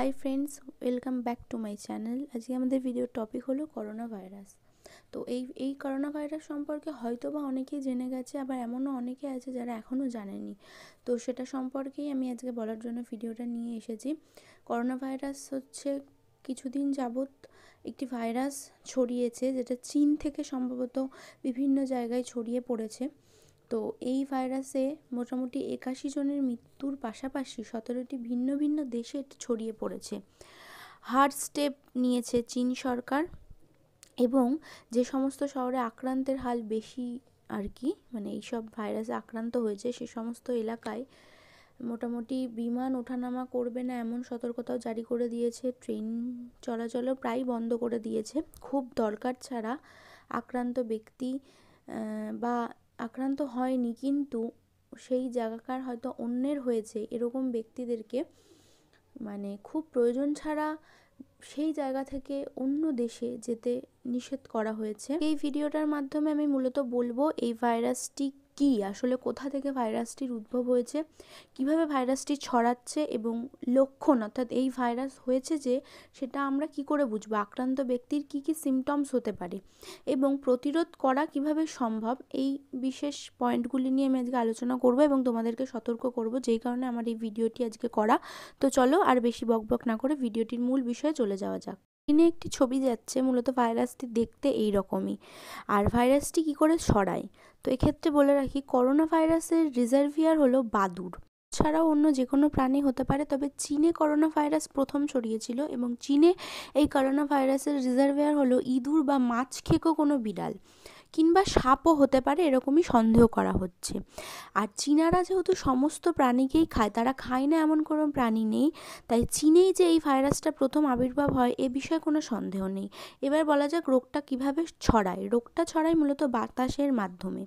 high friends welcome back to my channel আজকে আমাদের ভিডিওর টপিক হলো করোনা ভাইরাস তো এই এই করোনা ভাইরাস সম্পর্কে হয়তো বা অনেকেই জেনে গেছে আবার এমনও অনেকে আছে যারা এখনও জানেনি তো সেটা সম্পর্কেই আমি আজকে বলার জন্য ভিডিওটা নিয়ে এসেছি করোনা ভাইরাস হচ্ছে কিছুদিন যাবৎ একটি ভাইরাস ছড়িয়েছে যেটা চীন থেকে সম্ভবত বিভিন্ন জায়গায় ছড়িয়ে পড়েছে তো এই ভাইরাসে মোটামুটি একাশি জনের মৃত্যুর পাশাপাশি সতেরোটি ভিন্ন ভিন্ন দেশে ছড়িয়ে পড়েছে হার্ড স্টেপ নিয়েছে চীন সরকার এবং যে সমস্ত শহরে আক্রান্তের হাল বেশি আর কি মানে এইসব ভাইরাসে আক্রান্ত হয়েছে সে সমস্ত এলাকায় মোটামুটি বিমান ওঠানামা করবে না এমন সতর্কতাও জারি করে দিয়েছে ট্রেন চলাচলও প্রায় বন্ধ করে দিয়েছে খুব দরকার ছাড়া আক্রান্ত ব্যক্তি বা আক্রান্ত হয়নি কিন্তু সেই জায়গাকার হয়তো অন্যের হয়েছে এরকম ব্যক্তিদেরকে মানে খুব প্রয়োজন ছাড়া সেই জায়গা থেকে অন্য দেশে যেতে নিষেধ করা হয়েছে এই ভিডিওটার মাধ্যমে আমি মূলত বলবো এই ভাইরাসটি কি আসলে কোথা থেকে ভাইরাসটির উদ্ভব হয়েছে কিভাবে ভাইরাসটি ছড়াচ্ছে এবং লক্ষণ অর্থাৎ এই ভাইরাস হয়েছে যে সেটা আমরা কি করে বুঝবো আক্রান্ত ব্যক্তির কি কি সিমটমস হতে পারে এবং প্রতিরোধ করা কিভাবে সম্ভব এই বিশেষ পয়েন্টগুলি নিয়ে আমি আজকে আলোচনা করব এবং তোমাদেরকে সতর্ক করব যেই কারণে আমার এই ভিডিওটি আজকে করা তো চলো আর বেশি বকবক না করে ভিডিওটির মূল বিষয়ে চলে যাওয়া যাক স্ক্রিনে একটি ছবি যাচ্ছে মূলত ভাইরাসটি দেখতে এই রকমই আর ভাইরাসটি কি করে ছড়ায় তো এক্ষেত্রে বলে রাখি করোনা ভাইরাসের রিজার্ভিয়ার হলো বাদুর ছাড়াও অন্য যে কোনো প্রাণী হতে পারে তবে চীনে করোনা ভাইরাস প্রথম ছড়িয়েছিল এবং চীনে এই করোনা ভাইরাসের রিজার্ভিয়ার হলো ইঁদুর বা মাছ খেকো কোনো বিড়াল কিংবা সাপও হতে পারে এরকমই সন্দেহ করা হচ্ছে আর চীনারা যেহেতু সমস্ত প্রাণীকেই খায় তারা খায় না এমন কোনো প্রাণী নেই তাই চীনেই যে এই ভাইরাসটা প্রথম আবির্ভাব হয় এ বিষয়ে কোনো সন্দেহ নেই এবার বলা যাক রোগটা কিভাবে ছড়ায় রোগটা ছড়ায় মূলত বাতাসের মাধ্যমে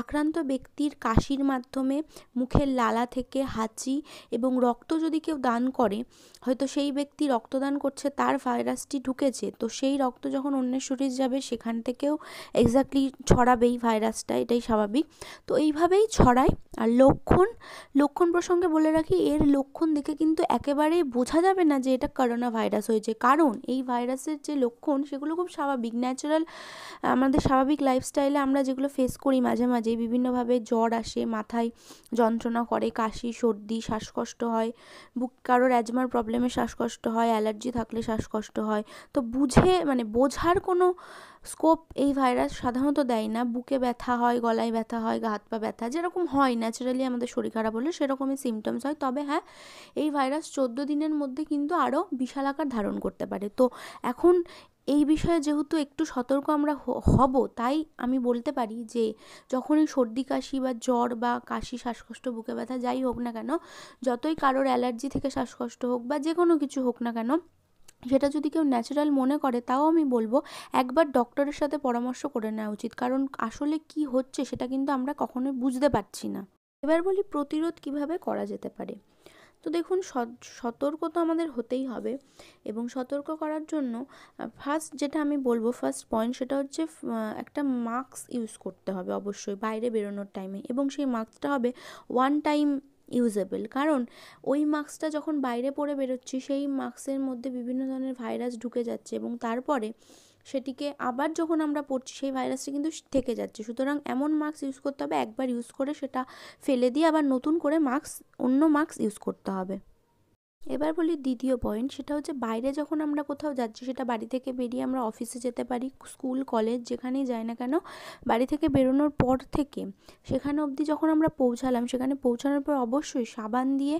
আক্রান্ত ব্যক্তির কাশির মাধ্যমে মুখের লালা থেকে হাঁচি এবং রক্ত যদি কেউ দান করে হয়তো সেই ব্যক্তি রক্তদান করছে তার ভাইরাসটি ঢুকেছে তো সেই রক্ত যখন অন্যের শরীর যাবে সেখান থেকেও এক্স্যাক্টলি ছড়াবেই ভাইরাসটা এটাই স্বাভাবিক তো এইভাবেই ছড়ায় আর লক্ষণ লক্ষণ প্রসঙ্গে বলে রাখি এর লক্ষণ দেখে কিন্তু একেবারেই বোঝা যাবে না যে এটা করোনা ভাইরাস হয়েছে কারণ এই ভাইরাসের যে লক্ষণ সেগুলো খুব স্বাভাবিক ন্যাচারাল আমাদের স্বাভাবিক লাইফস্টাইলে আমরা যেগুলো ফেস করি মাঝে মাঝে বিভিন্নভাবে জ্বর আসে মাথায় যন্ত্রণা করে কাশি সর্দি শ্বাসকষ্ট হয় বুক কারোর অ্যাজমার প্রবলেমে শ্বাসকষ্ট হয় অ্যালার্জি থাকলে শ্বাসকষ্ট হয় তো বুঝে মানে বোঝার কোনো স্কোপ এই ভাইরাস সাধারণত দেয় না বুকে ব্যথা হয় গলায় ব্যথা হয় গা হাত পা ব্যথা যেরকম হয় না ন্যাচারালি আমাদের শরীর খারাপ হলে সেরকমই সিমটমস হয় তবে হ্যাঁ এই ভাইরাস চোদ্দো দিনের মধ্যে কিন্তু আরও বিশাল আকার ধারণ করতে পারে তো এখন এই বিষয়ে যেহেতু একটু সতর্ক আমরা হব তাই আমি বলতে পারি যে যখনই সর্দি কাশি বা জ্বর বা কাশি শ্বাসকষ্ট বুকে ব্যথা যাই হোক না কেন যতই কারোর অ্যালার্জি থেকে শ্বাসকষ্ট হোক বা যে কোনো কিছু হোক না কেন সেটা যদি কেউ ন্যাচারাল মনে করে তাও আমি বলবো একবার ডক্টরের সাথে পরামর্শ করে নেওয়া উচিত কারণ আসলে কি হচ্ছে সেটা কিন্তু আমরা কখনোই বুঝতে পারছি না এবার বলি প্রতিরোধ কিভাবে করা যেতে পারে তো দেখুন সতর্ক তো আমাদের হতেই হবে এবং সতর্ক করার জন্য ফার্স্ট যেটা আমি বলবো ফার্স্ট পয়েন্ট সেটা হচ্ছে একটা মাস্ক ইউজ করতে হবে অবশ্যই বাইরে বেরোনোর টাইমে এবং সেই মাস্কটা হবে ওয়ান টাইম ইউজেবল কারণ ওই মাস্কটা যখন বাইরে পরে বেরোচ্ছি সেই মাস্কের মধ্যে বিভিন্ন ধরনের ভাইরাস ঢুকে যাচ্ছে এবং তারপরে সেটিকে আবার যখন আমরা পড়ছি সেই ভাইরাসটি কিন্তু থেকে যাচ্ছে সুতরাং এমন মাস্ক ইউজ করতে হবে একবার ইউজ করে সেটা ফেলে দিয়ে আবার নতুন করে মাস্ক অন্য মাস্ক ইউজ করতে হবে এবার বলি দ্বিতীয় পয়েন্ট সেটা হচ্ছে বাইরে যখন আমরা কোথাও যাচ্ছি সেটা বাড়ি থেকে বেরিয়ে আমরা অফিসে যেতে পারি স্কুল কলেজ যেখানেই যাই না কেন বাড়ি থেকে বেরোনোর পর থেকে সেখানে অবধি যখন আমরা পৌঁছালাম সেখানে পৌঁছানোর পর অবশ্যই সাবান দিয়ে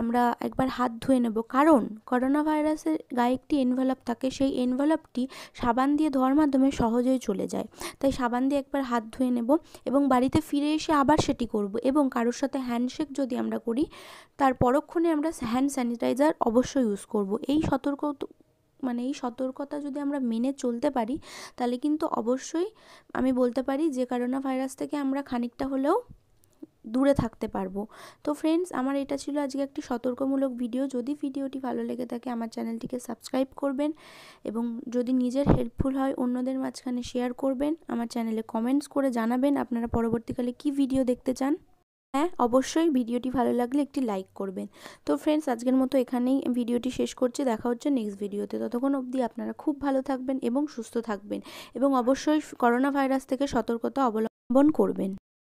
আমরা একবার হাত ধুয়ে নেব কারণ করোনা ভাইরাসের গায়ে একটি এনভেলপ থাকে সেই এনভেলপটি সাবান দিয়ে ধোয়ার মাধ্যমে সহজেই চলে যায় তাই সাবান দিয়ে একবার হাত ধুয়ে নেব এবং বাড়িতে ফিরে এসে আবার সেটি করব এবং কারোর সাথে হ্যান্ডশেক যদি আমরা করি তার পরক্ষণে আমরা হ্যান্ড স্যানিটাইজার স্যানিটাইজার অবশ্যই ইউজ করব এই সতর্ক মানে এই সতর্কতা যদি আমরা মেনে চলতে পারি তাহলে কিন্তু অবশ্যই আমি বলতে পারি যে করোনা ভাইরাস থেকে আমরা খানিকটা হলেও দূরে থাকতে পারবো তো ফ্রেন্ডস আমার এটা ছিল আজকে একটি সতর্কমূলক ভিডিও যদি ভিডিওটি ভালো লেগে থাকে আমার চ্যানেলটিকে সাবস্ক্রাইব করবেন এবং যদি নিজের হেল্পফুল হয় অন্যদের মাঝখানে শেয়ার করবেন আমার চ্যানেলে কমেন্টস করে জানাবেন আপনারা পরবর্তীকালে কি ভিডিও দেখতে চান হ্যাঁ অবশ্যই ভিডিওটি ভালো লাগলে একটি লাইক করবেন তো ফ্রেন্ডস আজকের মতো এখানেই ভিডিওটি শেষ করছে দেখা হচ্ছে নেক্সট ভিডিওতে ততক্ষণ অবধি আপনারা খুব ভালো থাকবেন এবং সুস্থ থাকবেন এবং অবশ্যই করোনা ভাইরাস থেকে সতর্কতা অবলম্বন করবেন